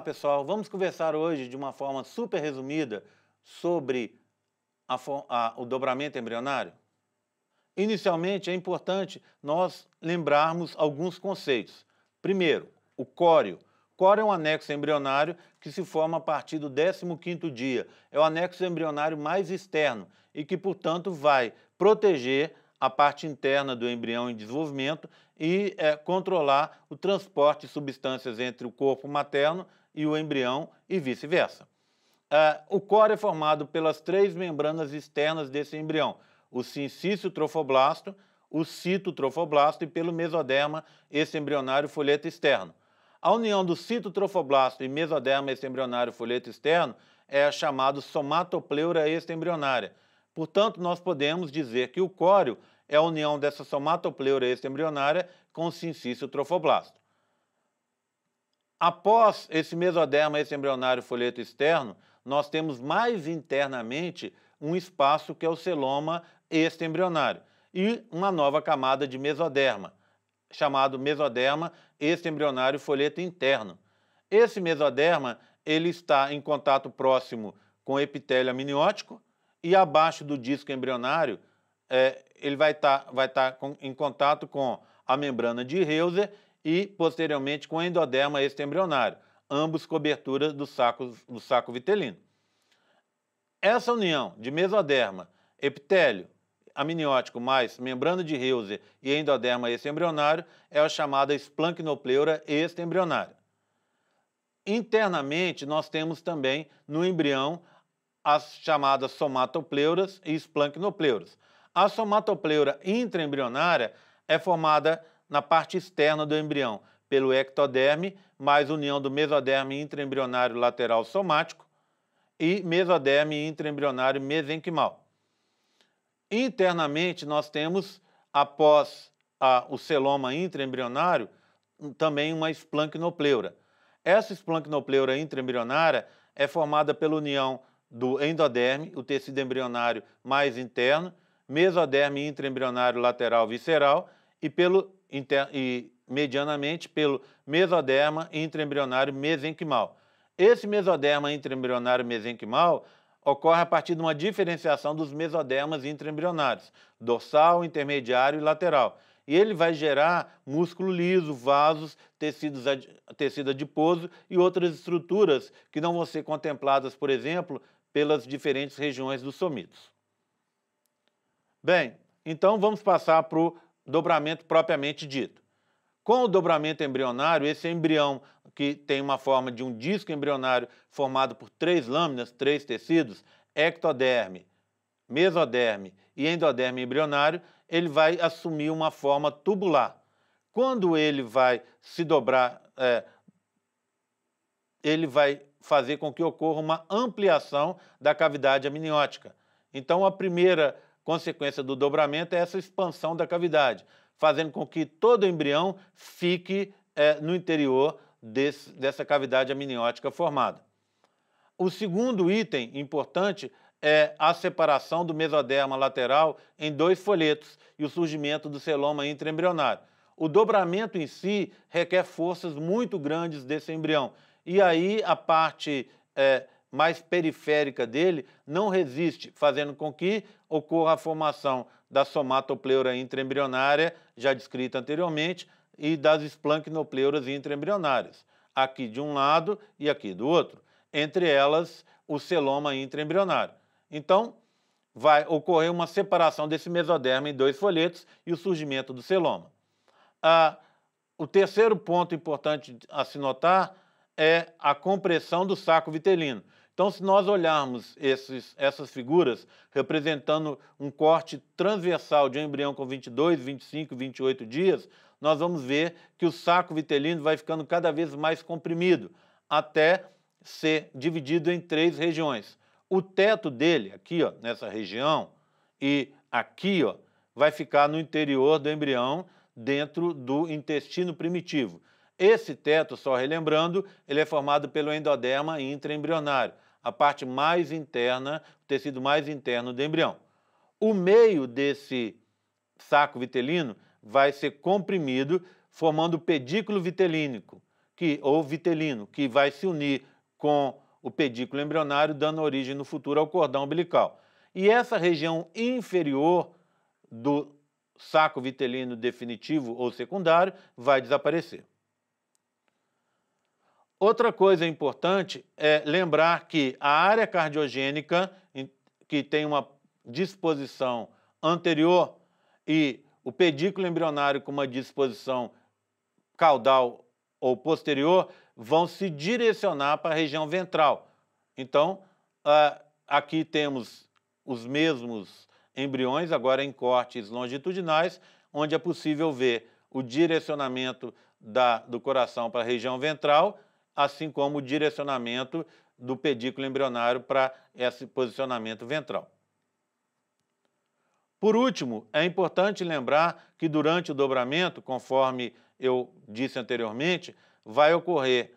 pessoal. Vamos conversar hoje de uma forma super resumida sobre a, a, o dobramento embrionário. Inicialmente, é importante nós lembrarmos alguns conceitos. Primeiro, o córeo. Córeo é um anexo embrionário que se forma a partir do 15º dia. É o anexo embrionário mais externo e que, portanto, vai proteger a parte interna do embrião em desenvolvimento e é, controlar o transporte de substâncias entre o corpo materno e o embrião e vice-versa. Uh, o core é formado pelas três membranas externas desse embrião, o sincício trofoblasto, o citotrofoblasto e pelo mesoderma esse embrionário folheto externo. A união do citotrofoblasto e mesoderma esse embrionário folheto externo é a chamada somatopleura extembrionária. Portanto, nós podemos dizer que o córeo é a união dessa somatopleura extembrionária com o sincício trofoblasto. Após esse mesoderma, esse embrionário folheto externo, nós temos mais internamente um espaço que é o celoma extembrionário e uma nova camada de mesoderma, chamado mesoderma extembrionário folheto interno. Esse mesoderma ele está em contato próximo com o epitélio amniótico e abaixo do disco embrionário é, ele vai estar tá, vai tá em contato com a membrana de Heuser e, posteriormente, com endoderma extembrionário, ambos coberturas do saco, do saco vitelino. Essa união de mesoderma, epitélio amniótico mais membrana de Heuser e endoderma extembrionário é a chamada esplancnopleura extembrionária. Internamente, nós temos também no embrião as chamadas somatopleuras e esplanquinopleuras. A somatopleura intraembrionária é formada na parte externa do embrião, pelo ectoderme, mais união do mesoderme intraembrionário lateral somático e mesoderme intraembrionário mesenquimal. Internamente, nós temos, após a, o celoma intraembrionário, também uma esplanquinopleura. Essa esplanquinopleura intraembrionária é formada pela união do endoderme, o tecido embrionário mais interno, mesoderme intraembrionário lateral visceral e pelo inter, e medianamente pelo mesoderma intraembrionário mesenquimal. Esse mesoderma intraembrionário mesenquimal ocorre a partir de uma diferenciação dos mesodermas intraembrionários, dorsal, intermediário e lateral. E ele vai gerar músculo liso, vasos, tecidos, tecido adiposo e outras estruturas que não vão ser contempladas, por exemplo, pelas diferentes regiões dos somitos. Bem, então vamos passar para o dobramento propriamente dito. Com o dobramento embrionário, esse embrião que tem uma forma de um disco embrionário formado por três lâminas, três tecidos, ectoderme, mesoderme e endoderme embrionário, ele vai assumir uma forma tubular. Quando ele vai se dobrar, é, ele vai fazer com que ocorra uma ampliação da cavidade amniótica. Então, a primeira Consequência do dobramento é essa expansão da cavidade, fazendo com que todo embrião fique é, no interior desse, dessa cavidade amniótica formada. O segundo item importante é a separação do mesoderma lateral em dois folhetos e o surgimento do celoma intraembrionário. O dobramento em si requer forças muito grandes desse embrião. E aí a parte é, mais periférica dele não resiste, fazendo com que ocorra a formação da somatopleura intraembrionária, já descrita anteriormente, e das esplanquinopleuras intraembrionárias, aqui de um lado e aqui do outro, entre elas o celoma intraembrionário. Então, vai ocorrer uma separação desse mesoderma em dois folhetos e o surgimento do celoma. Ah, o terceiro ponto importante a se notar é a compressão do saco vitelino. Então, se nós olharmos esses, essas figuras representando um corte transversal de um embrião com 22, 25, 28 dias, nós vamos ver que o saco vitelino vai ficando cada vez mais comprimido, até ser dividido em três regiões. O teto dele, aqui ó, nessa região, e aqui ó, vai ficar no interior do embrião, dentro do intestino primitivo. Esse teto, só relembrando, ele é formado pelo endoderma intraembrionário a parte mais interna, o tecido mais interno do embrião. O meio desse saco vitelino vai ser comprimido, formando o pedículo vitelínico, que, ou vitelino, que vai se unir com o pedículo embrionário, dando origem no futuro ao cordão umbilical. E essa região inferior do saco vitelino definitivo ou secundário vai desaparecer. Outra coisa importante é lembrar que a área cardiogênica, que tem uma disposição anterior e o pedículo embrionário com uma disposição caudal ou posterior, vão se direcionar para a região ventral. Então, ah, aqui temos os mesmos embriões, agora em cortes longitudinais, onde é possível ver o direcionamento da, do coração para a região ventral assim como o direcionamento do pedículo embrionário para esse posicionamento ventral. Por último, é importante lembrar que durante o dobramento, conforme eu disse anteriormente, vai ocorrer,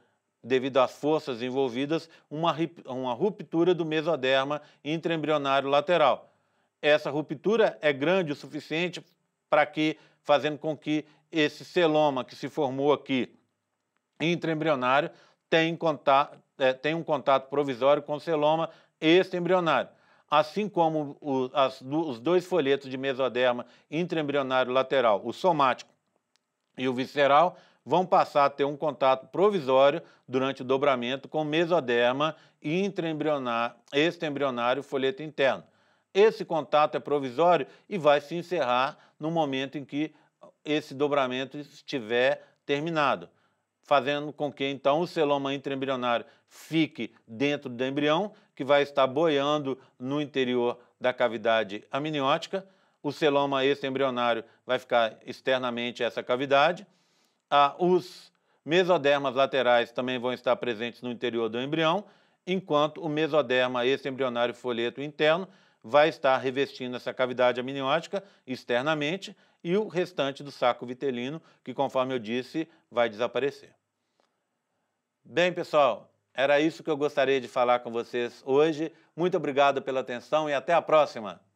devido às forças envolvidas, uma, uma ruptura do mesoderma intraembrionário lateral. Essa ruptura é grande o suficiente para que, fazendo com que esse celoma que se formou aqui intraembrionário tem, contato, é, tem um contato provisório com o celoma extraembrionário. Assim como o, as, os dois folhetos de mesoderma intraembrionário lateral, o somático e o visceral, vão passar a ter um contato provisório durante o dobramento com mesoderma intraembrionário, extraembrionário folheto interno. Esse contato é provisório e vai se encerrar no momento em que esse dobramento estiver terminado fazendo com que então o celoma intraembrionário fique dentro do embrião, que vai estar boiando no interior da cavidade amniótica. O celoma extraembrionário vai ficar externamente a essa cavidade. Ah, os mesodermas laterais também vão estar presentes no interior do embrião, enquanto o mesoderma extraembrionário folheto interno vai estar revestindo essa cavidade amniótica externamente e o restante do saco vitelino, que, conforme eu disse, vai desaparecer. Bem, pessoal, era isso que eu gostaria de falar com vocês hoje. Muito obrigado pela atenção e até a próxima!